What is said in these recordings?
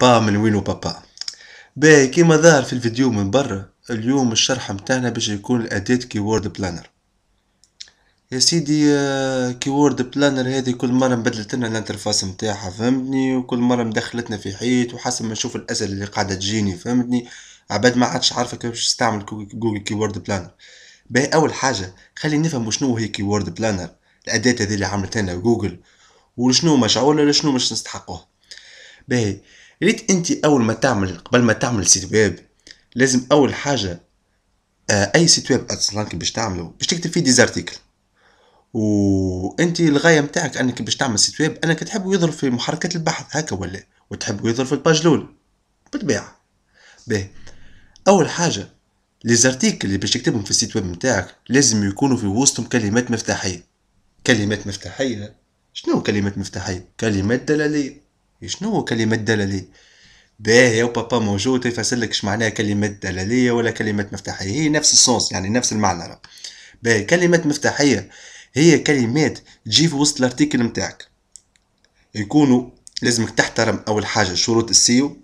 با من وينو بابا باهي كيما ظاهر في الفيديو من برا اليوم الشرح متاعنا باش يكون كي كيورد بلانر يا سيدي كيورد آه، بلانر هذه كل مرة مبدلت لنا الانترفاس متاعها فهمتني وكل مرة مدخلتنا في حيط وحسب ما نشوف الأسئلة اللي قاعدة تجيني فهمتني عباد ما عادش عارفة كيفاش تستعمل جوجل كيورد بلانر باهي أول حاجة خلي نفهم شنو هي كيورد بلانر الأداة هذه اللي عملتها لنا جوجل وشنو مشعولة شنو مش نستحقوه باهي ريت انت اول ما تعمل قبل ما تعمل سيت ويب لازم اول حاجه آه، اي سيت ويب اصلا باش تعمله باش تكتب فيه ديزارتيكل وانت الغايه نتاعك انك باش تعمل سيت ويب انك تحب يظهر في محركات البحث هكا ولا وتحب يظهر في الباج بالطبيعه به اول حاجه لي زارتيكل اللي باش تكتبهم في السيت ويب نتاعك لازم يكونوا في وسطهم كلمات مفتاحيه كلمات مفتاحيه شنو كلمات مفتاحيه كلمات دلاليه إيه، شنو كلمة دلالي باهي بابا موجود لك اش معناها كلمة دلالية ولا كلمة مفتاحية هي نفس الصوص يعني نفس المعنى راه باهي كلمة مفتاحية هي كلمات تجي في وسط الارتيكل متاعك يكونوا لازمك تحترم أول حاجة شروط السيو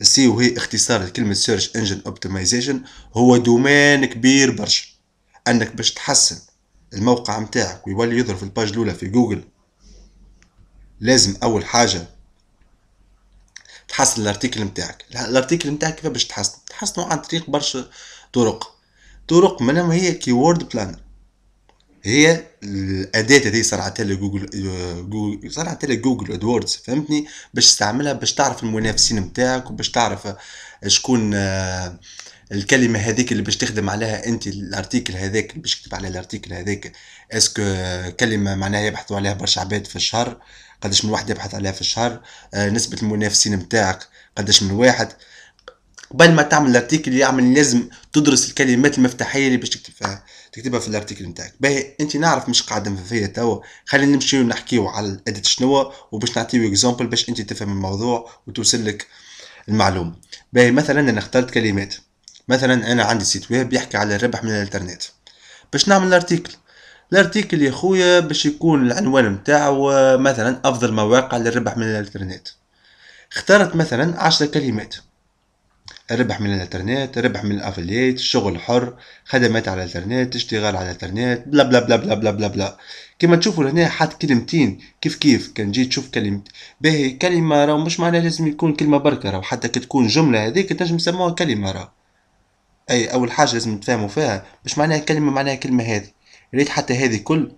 السيو هي اختصار لكلمة سيرش انجن اوبتمايزيشن هو دومين كبير برشا انك باش تحسن الموقع متاعك ويولي يظهر في الباج الاولى في جوجل لازم اول حاجه تحسن الارتيكل نتاعك الارتيكل نتاعك كيف باش تحسن تحسنه عن طريق برشا طرق طرق منهم هي كيورد بلانر هي الاداه هذه صنعتها لجوجل جوجل آه، صنعتها لجوجل ادوردز فهمتني باش تستعملها باش تعرف المنافسين نتاعك وباش تعرف شكون آه، الكلمه هذيك اللي باش تخدم عليها انت الارتيكل هذاك اللي باش تكتب على الارتيكل هذاك اسكو كلمه معناها يبحثوا عليها برشا عباد في الشهر قداش من واحد يبحث عليها في الشهر آه، نسبه المنافسين نتاعك قداش من واحد قبل ما تعمل الارتيكل يعمل لازم تدرس الكلمات المفتاحيه اللي باش تكتب فيها تكتبها في الارتيكل نتاعك باهي انت نعرف مش قاعده فيا توا خلينا نمشيو نحكيو على الادت شنو وباش نعطيو اكزامبل باش انت تفهم الموضوع وتوصل لك المعلومه باهي مثلا انا اخترت كلمات مثلا انا عندي سيت ويب يحكي على الربح من الانترنت باش نعمل ارتيكل الارتيكل يا خويا باش يكون العنوان نتاعو آه، مثلا افضل مواقع للربح من الانترنت اخترت مثلا عشر كلمات الربح من الانترنت الربح من الافليت الشغل الحر خدمات على الانترنت اشتغال على الانترنت بلا بلا بلا بلا بلا بلا بلا كما تشوفوا هنا حط كلمتين كيف كيف كان جيت تشوف كلمة باهي كلمة راه مش معناها لازم يكون كلمة بركة راه حتى كي تكون جملة هذيك تنجم تسموها كلمة راه اي اول حاجة لازم تفهموا فيها مش معناها كلمة معناها كلمة هذه يا ريت حتى هذه كل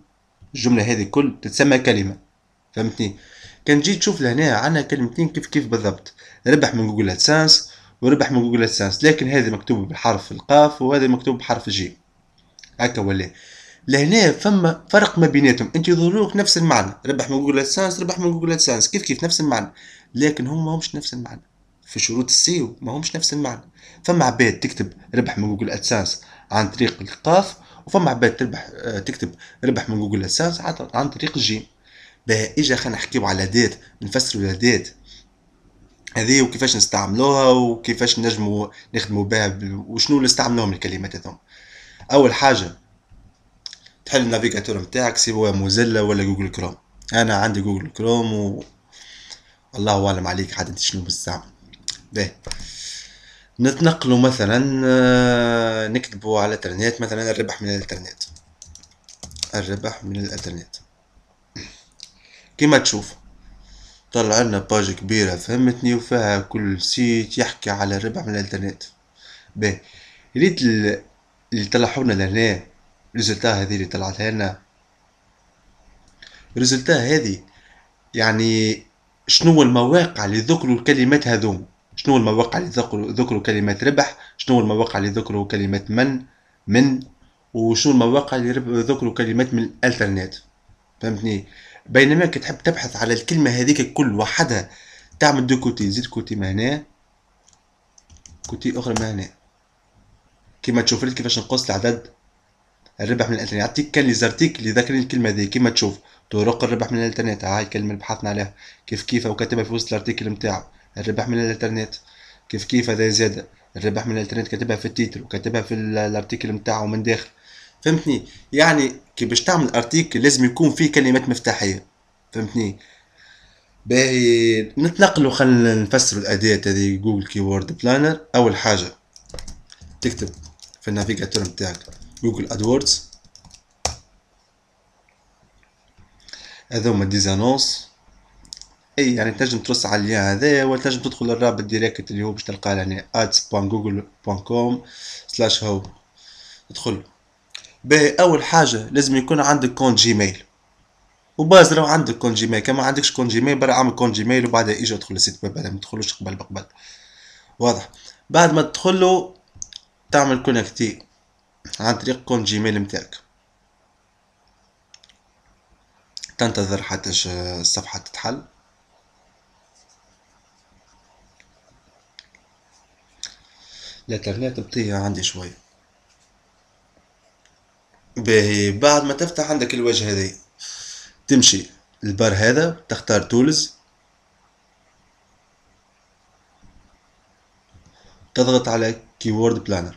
الجمله هذه كل تتسمى كلمه فهمتني كان جيت تشوف لهنا عندنا كلمتين كيف كيف بالضبط ربح من جوجل ادسنس وربح من جوجل ادسنس لكن هذه مكتوبه بحرف القاف وهذا مكتوب بحرف الجيم هكا ولا لهنا فما فرق ما بيناتهم انت يظهرولك نفس المعنى ربح من جوجل ادسنس ربح من جوجل ادسنس كيف كيف نفس المعنى لكن هم ماهمش نفس المعنى في شروط السيو ماهمش نفس المعنى فما عباد تكتب ربح من جوجل ادسنس عن طريق القاف وفما عباد تربح آه، تكتب ربح من جوجل ادسنس عن طريق الجيم باه اجا خلينا نحكيو على دات نفسروا الدات هذه وكيفاش نستعملوها وكيفاش نجمو نخدمو بها وشنو اللي استعملوهم الكلمات هذوما اول حاجه تحل النافيغاتور نتاعك سواء موزيلا ولا جوجل كروم انا عندي جوجل كروم و الله اعلم عليك حد انت شنو بتستعمل باهي نتنقلوا مثلا آه، نكتبوا على الانترنت مثلا الربح من الانترنت الربح من الانترنت كما تشوف طلع لنا باج كبيرة فهمتني وفيها كل سيت يحكي على الربح من الانترنت باهي ريت اللي طلعونا لهنا الريزلتا هذه اللي طلعتها لنا الريزلتا هذه يعني شنو المواقع اللي ذكروا الكلمات هذوم شنو المواقع اللي ذكروا كلمة ربح شنو المواقع اللي ذكروا كلمة من من وشنو المواقع اللي ذكروا كلمة من الانترنت فهمتني بينما كي تحب تبحث على الكلمة هذيك كل وحدها تعمل دو كوتي زيد كوتي من هنا كوتي أخرى من هنا كيما تشوف ريت كيفاش نقص العدد الربح من الانترنت يعطيك كان لي زارتيك اللي ذاكرين الكلمه ذي كيما تشوف طرق الربح من الانترنت هاي الكلمه اللي بحثنا عليها كيف كيف وكاتبها في وسط الارتيكل نتاعو الربح من الانترنت كيف كيف هذا زاد الربح من الانترنت كاتبها في التيتر وكاتبها في الارتيكل نتاعو من داخل فهمتني يعني كي باش تعمل ارتيكل لازم يكون فيه كلمات مفتاحيه فهمتني باهي نتنقلوا خلينا نفسروا الاداه هذه جوجل كيورد بلانر اول حاجه تكتب في النافيجاتور نتاعك جوجل ادوردز هذوما ديزانونس اي يعني تنجم ترص على اللين هذايا ولا تنجم تدخل الرابط ديريكت اللي هو باش تلقاه يعني ads.google.com سلاش هو تدخل باهي اول حاجه لازم يكون عندك كونت جيميل وباز لو عندك كونت جيميل كما عندكش كونت جيميل برا عامل كونت جيميل وبعدها اجي ادخل السيت ويب ما تدخلوش قبل بقبل واضح بعد ما تدخلو تعمل كونكتي عن طريق كونت جيميل متاعك تنتظر حتى الصفحه تتحل الانترنت بطيء عندي شوية باهي بعد ما تفتح عندك الواجهة هذي تمشي البار هذا تختار تولز تضغط على كيورد بلانر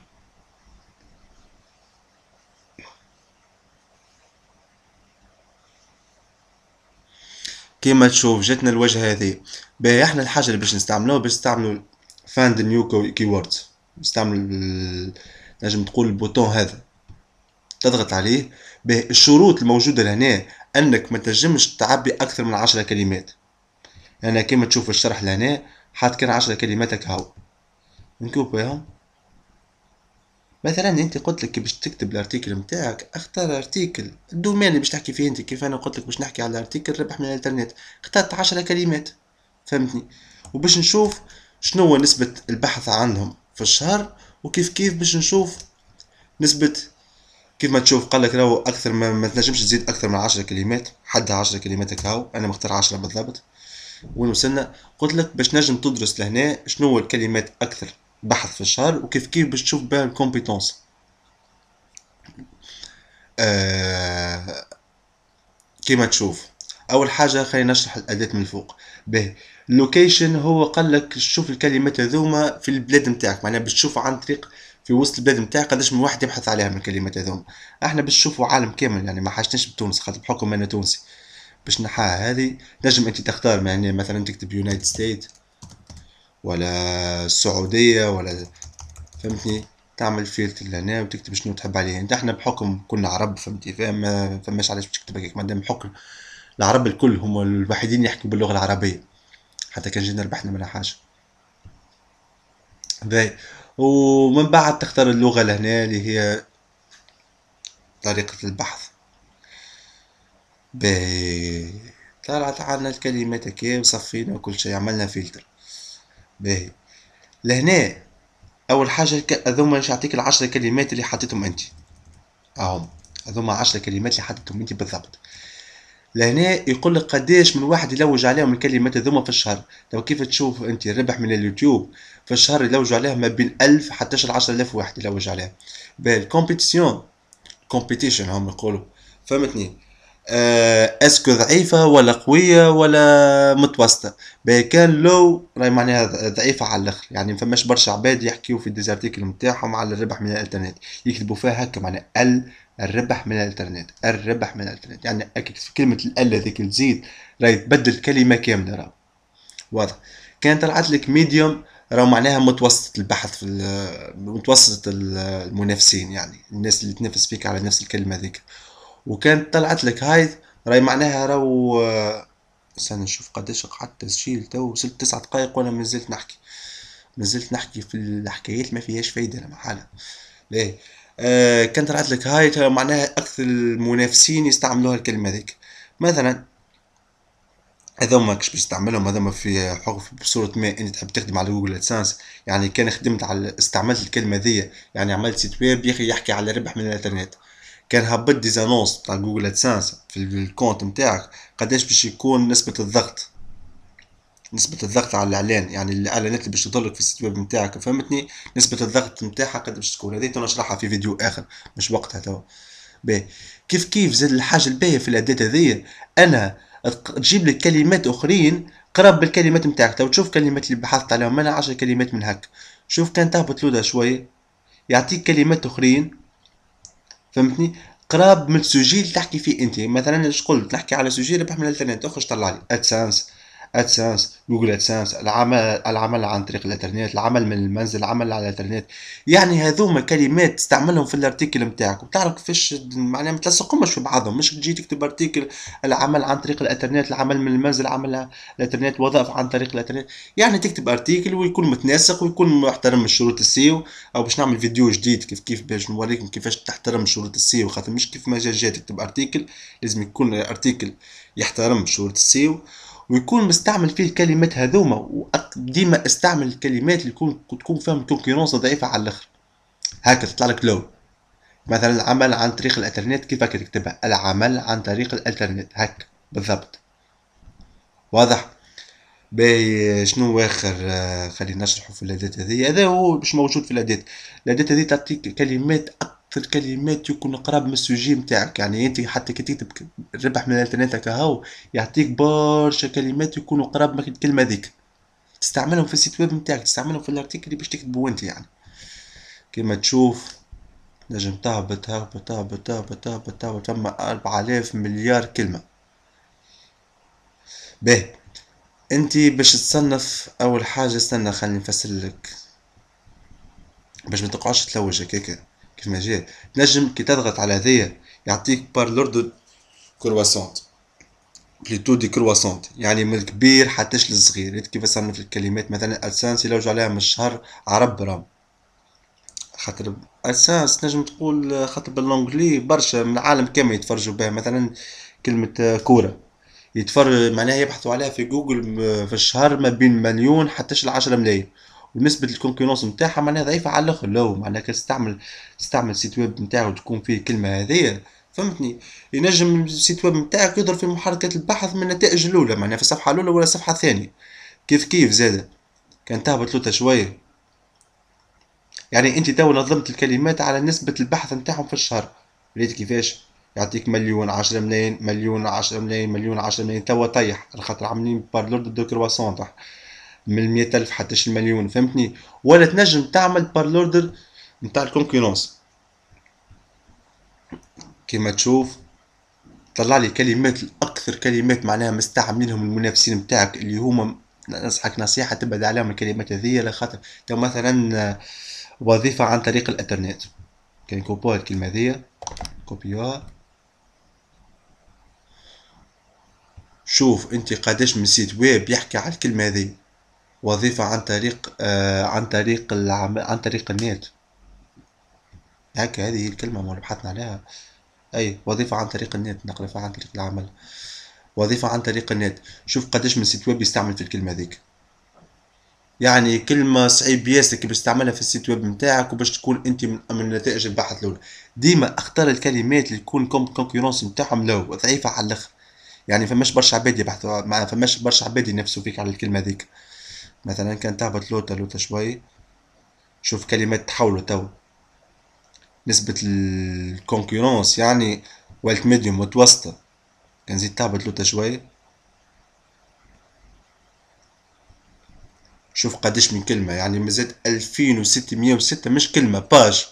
كيما تشوف جاتنا الواجهه هذه باهي احنا الحاجه اللي باش نستعملوها باش نستعملو فاند نيو كيوردز نستعمل نجم تقول البوتون هذا تضغط عليه بالشروط الشروط الموجوده لهنا انك ما تنجمش تعبي اكثر من عشرة كلمات انا يعني كيما تشوف الشرح لهنا حاط كان 10 كلمات هاو نكوبيهم مثلا انت قلت لك باش تكتب الارتيكل نتاعك اختار ارتيكل الدومين اللي باش تحكي فيه انت كيف انا قلت لك باش نحكي على الارتيكل ربح من الانترنت اخترت 10 كلمات فهمتني وباش نشوف شنو هو نسبه البحث عنهم في الشهر وكيف كيف باش نشوف نسبة كيف ما تشوف قال لك راهو اكثر ما, ما تنجمش تزيد اكثر من عشرة كلمات حدها عشرة كلمات هاو انا مختار عشرة بالضبط وين وصلنا قلت لك باش نجم تدرس لهنا شنو هو الكلمات اكثر بحث في الشهر وكيف كيف باش تشوف بها الكومبيتونس آه كيما تشوف اول حاجه خلينا نشرح الاداه من الفوق به اللوكيشن هو قال لك تشوف الكلمات هذوما في البلاد نتاعك معناها بتشوفها عن طريق في وسط البلاد نتاعك قداش من واحد يبحث عليها من الكلمات هذوما احنا باش نشوفوا عالم كامل يعني ما حاجتناش بتونس خاطر بحكم انا تونسي باش نحاها هذه نجم انت تختار يعني مثلا تكتب يونايتد ستيت ولا السعوديه ولا فهمتني تعمل فيلتر لهنا وتكتب شنو تحب عليه انت احنا بحكم كنا عرب فهمتي فما فماش علاش تكتب هيك هكاك دام بحكم العرب الكل هما الوحيدين يحكوا باللغه العربيه حتى كان جينا ربحنا من حاجه باهي ومن بعد تختار اللغه لهنا اللي هي طريقه البحث باهي طلعت عنا الكلمات هكا وصفينا وكل شيء عملنا فلتر باهي لهنا اول حاجه هذوما باش يعطيك العشرة كلمات اللي حطيتهم انت اهم هذوما عشرة كلمات اللي حطيتهم انت بالضبط لهنا يقول لك قداش من واحد يلوج عليهم الكلمات هذوما في الشهر لو كيف تشوف انت الربح من اليوتيوب في الشهر يلوجوا عليهم ما بين 1000 حتى 10000 واحد يلوج عليها بالكومبيتيسيون كومبيتيشن هم يقولوا فهمتني اسكو آه، ضعيفة ولا قوية ولا متوسطة باهي كان لو راهي معناها ضعيفة على الاخر يعني ما فماش برشا عباد يحكيو في ديزارتيكل نتاعهم على الربح من الانترنت يكتبوا فيها هكا معناها ال الربح من الانترنت الربح من الانترنت يعني في كلمة ال هذيك تزيد راهي تبدل كلمة كاملة راهو واضح كان طلعت لك ميديوم راهو معناها متوسط البحث في متوسط المنافسين يعني الناس اللي تنافس فيك على نفس الكلمة هذيك وكانت طلعت لك هاي راهي معناها راهو استنى نشوف قداش قعدت تسجيل تو وصلت تسع دقايق وانا مازلت نحكي مازلت نحكي في الحكايات ما فيهاش فايده انا محالة ليه آه كان طلعت لك هاي معناها اكثر المنافسين يستعملوها الكلمه ذيك مثلا هذوما كش باش تستعملهم هذوما في حروف بصوره ما انت تحب تخدم على جوجل ادسانس يعني كان خدمت على استعملت الكلمه ذي يعني عملت سيت ويب يحكي على ربح من الانترنت كان هبط زانونس تاع جوجل ادسنس في الكونت نتاعك قداش باش يكون نسبة الضغط نسبة الضغط على الإعلان يعني الإعلانات اللي باش تضلك في السيت ويب نتاعك فهمتني نسبة الضغط نتاعها قد باش تكون هذه نشرحها في فيديو آخر مش وقتها توا باهي كيف كيف زاد الحاجة الباهية في الأداة هذيا أنا تجيب لك كلمات أخرين قرب بالكلمات نتاعك تو تشوف كلمات اللي بحثت عليهم أنا عشر كلمات من هك شوف كان تهبط لودا شوية يعطيك كلمات أخرين فهمتني قراب من السجيل تحكي فيه انت مثلا اش قلت نحكي على سجيل ربح من الانترنت اخرج طلع لي ادسانس ادسنس جوجل ادسنس العمل العمل عن طريق الانترنت العمل من المنزل العمل على الانترنت يعني هذوما كلمات تستعملهم في الارتيكل نتاعك وتعرف كيفاش معناها ما تلصقهمش في بعضهم مش تجي تكتب ارتيكل العمل عن طريق الانترنت العمل من المنزل العمل على الانترنت وظائف عن طريق الانترنت يعني تكتب ارتيكل ويكون متناسق ويكون محترم شروط السيو او باش نعمل فيديو جديد كيف كيف باش نوريكم كيفاش تحترم شروط السيو خاطر مش كيف ما جا تكتب ارتيكل لازم يكون ارتيكل يحترم شروط السيو ويكون مستعمل فيه الكلمات هذوما وديما استعمل الكلمات اللي يكون تكون فيهم كونكورونس ضعيفه على الاخر هكا تطلع لك لو مثلا العمل عن طريق الانترنت كيف هكا تكتبها العمل عن طريق الانترنت هكا بالضبط واضح باي شنو اخر آه، خلينا نشرحه في الاداه هذه هذا هو مش موجود في الاداه الاداه هذه تعطيك كلمات في الكلمات يكون قراب من السوجي نتاعك يعني انت حتى كي تكتب الربح من الانترنت كهو يعطيك برشا كلمات يكونوا قراب من الكلمه ذيك تستعملهم في السيت ويب نتاعك تستعملهم في الارتيكل اللي باش تكتبو انت يعني كيما تشوف نجم تهبط تهبط تهبط تهبط تهبط تهبط فما أربع آلاف مليار كلمة باهي انت باش تصنف اول حاجة استنى خليني نفسرلك باش متقعدش تلوج هكاك كيف ما جات تنجم كي تضغط على هذيا يعطيك بار لوردر كرواسونت بليتو دي كرواسونت يعني من الكبير حتىش للصغير كيف صنف في الكلمات مثلا السانس يلوج عليها من الشهر عرب رام خاطر السانس نجم تقول خاطر باللونجلي برشا من العالم كامل يتفرجوا بها مثلا كلمة كورة يتفرج معناها يبحثوا عليها في جوجل في الشهر ما بين مليون حتىش لعشرة ملايين ونسبة الكونكورونس نتاعها معناها ضعيفه على الاخر لو معناها تستعمل تستعمل سيت ويب نتاعو وتكون فيه الكلمه هاذيا، فهمتني ينجم السيت ويب نتاعك يظهر في محركات البحث من النتائج الاولى معناها في الصفحه الاولى ولا الصفحه الثانيه كيف كيف زاده كان تهبط لوتا شويه يعني انت تو نظمت الكلمات على نسبه البحث نتاعهم في الشهر ريت كيفاش يعطيك مليون عشرة ملايين مليون عشرة ملايين مليون عشرة ملايين توا طيح على خاطر عاملين بار لورد دو كرواسون تحت من 100000 حتى المليون فهمتني ولا تنجم تعمل بار لوردر نتاع الكونكورونس كما تشوف طلع لي كلمات الاكثر كلمات معناها مستعملينهم المنافسين نتاعك اللي هما ننصحك نصيحه تبعد عليهم الكلمات هذيا على خاطر مثلا وظيفه عن طريق الانترنت كان كوبوا الكلمه هذيا كوبيوها شوف انت قداش من سيت ويب يحكي على الكلمه هذه وظيفة عن طريق آه، عن طريق العم... عن طريق النت هكا هذه هي الكلمة اللي بحثنا عليها أي وظيفة عن طريق النت نقرأ عن طريق العمل وظيفة عن طريق النت شوف قداش من سيت ويب يستعمل في الكلمة هذيك يعني كلمة صعيب ياسر باش تستعملها في السيت ويب نتاعك وباش تكون انت من, نتائج البحث الاولى ديما اختار الكلمات اللي تكون كونكورونس نتاعهم لو ضعيفة على الاخر يعني فماش برشا عباد يبحثوا فماش برشا عباد ينافسوا فيك على الكلمة هذيك مثلا كان تهبط لوتا لوتا شوي شوف كلمات تحولوا تو نسبة الكونكورنس يعني والت ميديوم متوسطة كان زيد تهبط لوتا شوي شوف قديش من كلمة يعني مازال ألفين وستمية وستة مش كلمة باج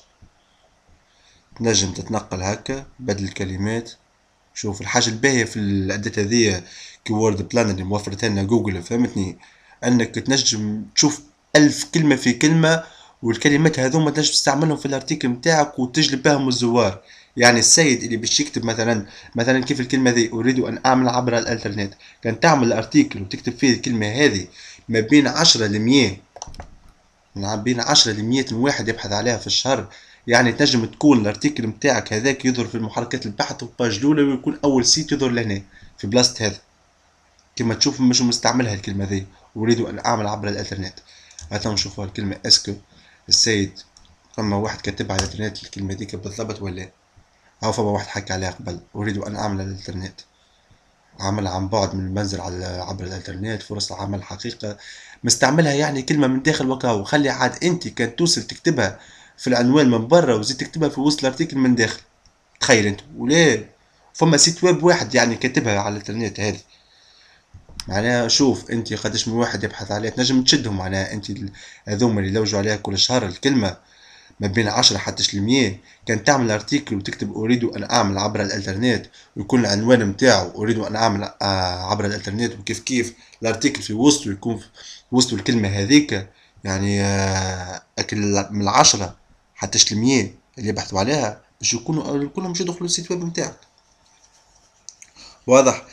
تنجم تتنقل هكا بدل الكلمات شوف الحاجة الباهية في الأداة كي وورد بلان اللي موفرتها لنا جوجل فهمتني انك تنجم تشوف ألف كلمة في كلمة والكلمات هذوما تنجم تستعملهم في الارتيكل نتاعك وتجلب بهم الزوار يعني السيد اللي باش يكتب مثلا مثلا كيف الكلمه ذي اريد ان اعمل عبر الانترنت كان تعمل الارتيكل وتكتب فيه الكلمه هذه ما بين عشرة لمية 100 من بين عشرة لمية واحد يبحث عليها في الشهر يعني تنجم تكون الارتيكل نتاعك هذاك يظهر في محركات البحث وباج الاولى ويكون اول سيت يظهر لهنا في بلاصه هذا كما تشوف مش مستعملها الكلمه ذي أريد أن أعمل عبر الإنترنت مثلا نشوفوا الكلمة اسكو السيد فما واحد كاتب على الانترنت الكلمة ديك بالضبط ولا أو إيه؟ فما واحد حكى عليها قبل أريد أن أعمل على الانترنت عمل عن بعد من المنزل على عبر الانترنت فرص العمل حقيقة مستعملها يعني كلمة من داخل وكاو خلي عاد أنت كان توصل تكتبها في العنوان من برا وزيد تكتبها في وسط الارتيكل من داخل تخيل أنت ولا فما سيت ويب واحد يعني كاتبها على الانترنت هذه معناها شوف انت قداش من واحد يبحث عليها تنجم تشدهم معناها انت هذوما اللي يلوجوا عليها كل شهر الكلمه ما بين عشرة حتى شلمية كان تعمل ارتيكل وتكتب اريد ان اعمل عبر الانترنت ويكون العنوان نتاعو اريد ان اعمل آه، عبر الانترنت وكيف كيف الارتيكل في وسطه يكون في وسطه الكلمه هذيك يعني آه، اكل من العشرة حتى شلمية اللي يبحثوا عليها باش يكونوا آه، كلهم مش يدخلوا السيت ويب نتاعك واضح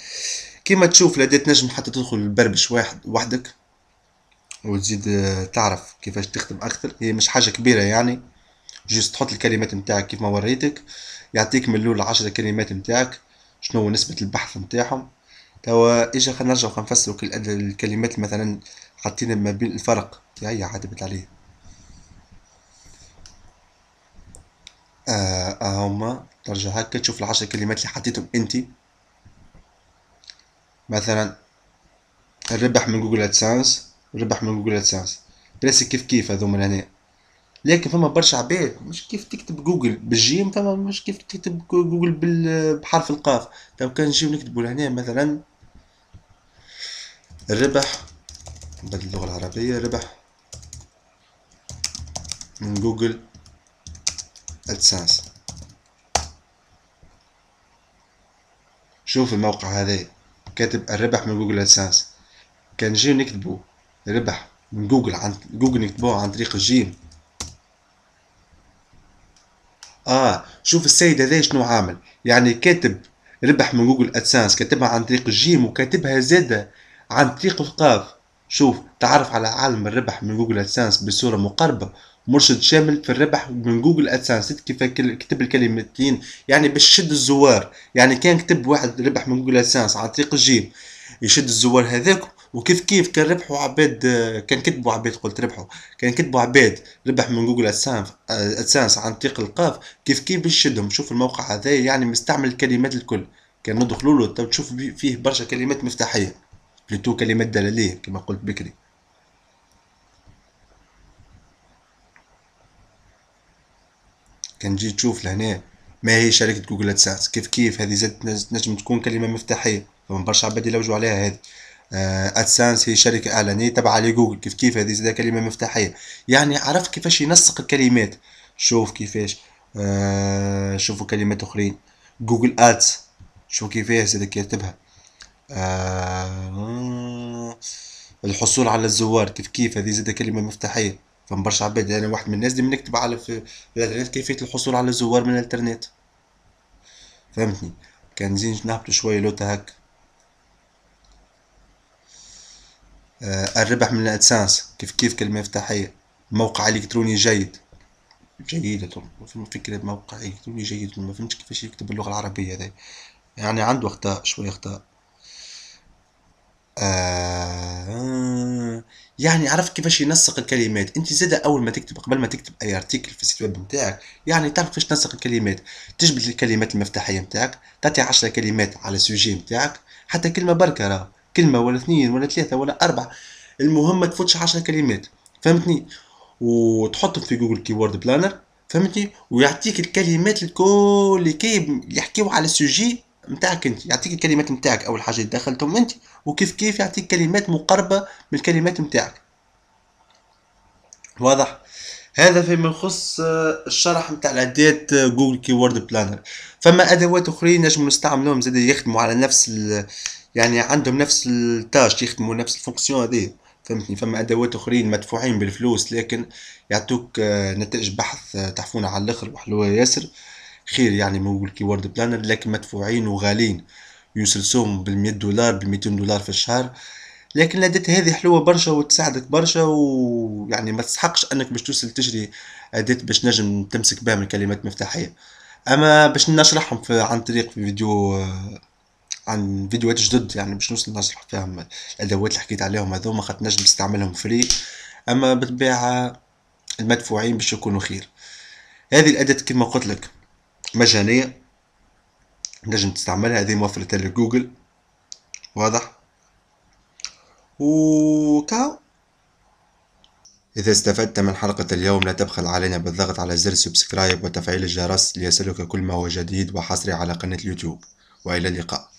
كيما تشوف لدى تنجم حتى تدخل البربش واحد وحدك وتزيد آه، تعرف كيفاش تخدم اكثر هي مش حاجه كبيره يعني جوست تحط الكلمات نتاعك كيف ما وريتك يعطيك من الاول 10 كلمات نتاعك شنو هو نسبه البحث نتاعهم توا اجا خلينا نرجعو كل الكلمات مثلا حاطين ما بين الفرق هي عاتبت عليه آه،, آه هما ترجع هكا تشوف العشر كلمات اللي حطيتهم انت مثلا الربح من جوجل ادسنس الربح من جوجل ادسنس براسي كيف كيف هذوما لهنا لكن فما برشا عباد مش كيف تكتب جوجل بالجيم فما مش كيف تكتب جوجل بحرف القاف لو كان نجيو نكتبو لهنا مثلا الربح بدل اللغة العربية ربح من جوجل ادسنس شوف الموقع هذا كاتب الربح من جوجل ادسنس كان جي نكتبه ربح من جوجل عن جوجل نكتبوه عن طريق الجيم اه شوف السيد هذا شنو عامل يعني كاتب ربح من جوجل ادسنس كاتبها عن طريق الجيم وكاتبها زاده عن طريق القاف شوف تعرف على عالم الربح من جوجل ادسنس بصوره مقربه مرشد شامل في الربح من جوجل ادسنس كيف كتب الكلمتين يعني بشد الزوار يعني كان كتب واحد ربح من جوجل ادسنس عن طريق الجيم يشد الزوار هذاك وكيف كيف كان ربحوا عباد كان كتبوا عباد قلت ربحوا كان كتبوا عباد ربح من جوجل ادسنس عن طريق القاف كيف كيف بيشدهم شوف الموقع هذا يعني مستعمل الكلمات الكل كان ندخلوا له تشوف فيه برشا كلمات مفتاحيه بلوتو كلمات دلاليه كما قلت بكري كنجي تشوف لهنا ما هي شركه جوجل ادسنس كيف كيف هذه زاد نجم تكون كلمه مفتاحيه فمن برشا عباد يلوجوا عليها هذه ادسنس آه، هي شركه اعلانيه لي لجوجل كيف كيف هذه زاد كلمه مفتاحيه يعني عرف كيفاش ينسق الكلمات شوف كيفاش آه شوفوا كلمات اخرين جوجل ادس شوف كيفاش زاد كاتبها آه الحصول على الزوار كيف كيف هذه زاد كلمه مفتاحيه فما برشا عباد انا يعني واحد من الناس ديما نكتب على في الانترنت كيفيه الحصول على زوار من الانترنت فهمتني كان زين نهبطو شويه لوتا هك آه الربح من الادسانس كيف كيف كلمه مفتاحيه موقع الكتروني جيد جيدة فما فكرة موقع الكتروني جيد ما فهمتش كيفاش يكتب باللغة العربية هذي يعني عنده اخطاء شوية اخطاء آه، يعني عرفت كيفاش ينسق الكلمات انت زاده اول ما تكتب قبل ما تكتب اي ارتيكل في السيت ويب نتاعك يعني تعرف كيفاش تنسق الكلمات تجبد الكلمات المفتاحيه نتاعك تعطي عشرة كلمات على السوجي نتاعك حتى كلمه بركه راه كلمه ولا اثنين ولا ثلاثه ولا اربعه المهم ما تفوتش 10 كلمات فهمتني وتحطهم في جوجل كيورد بلانر فهمتني ويعطيك الكلمات الكل اللي يحكيو على السوجي نتاعك انت يعطيك الكلمات نتاعك اول حاجه دخلتهم انت وكيف كيف يعطيك كلمات مقربه من الكلمات نتاعك واضح هذا فيما يخص آه، الشرح نتاع الاداه جوجل كيورد بلانر فما ادوات اخرين نجم نستعملوهم زاد يخدموا على نفس ال... يعني عندهم نفس التاش يخدموا نفس الفونكسيون هذه فهمتني فما ادوات اخرين مدفوعين بالفلوس لكن يعطوك آه، نتائج بحث آه، تحفونه على الاخر وحلوه ياسر خير يعني من وورد بلانر لكن مدفوعين وغالين يوصلسوهم بال100 دولار بال200 دولار في الشهر لكن الاداه هذه حلوه برشا وتساعدك برشا ويعني ما تسحقش انك باش توصل تشري اداه باش نجم تمسك بها من كلمات مفتاحيه اما باش نشرحهم في عن طريق في فيديو عن فيديوهات جدد يعني باش نوصل نشرح فيهم الادوات اللي حكيت عليهم هذوما خاطر نجم تستعملهم فري اما بالطبيعه المدفوعين باش يكونوا خير هذه الاداه كما قلت لك مجانية نجم تستعملها هذه موفرة لجوجل جوجل واضح وكا إذا استفدت من حلقة اليوم لا تبخل علينا بالضغط على زر سبسكرايب وتفعيل الجرس ليصلك كل ما هو جديد وحصري على قناة اليوتيوب وإلى اللقاء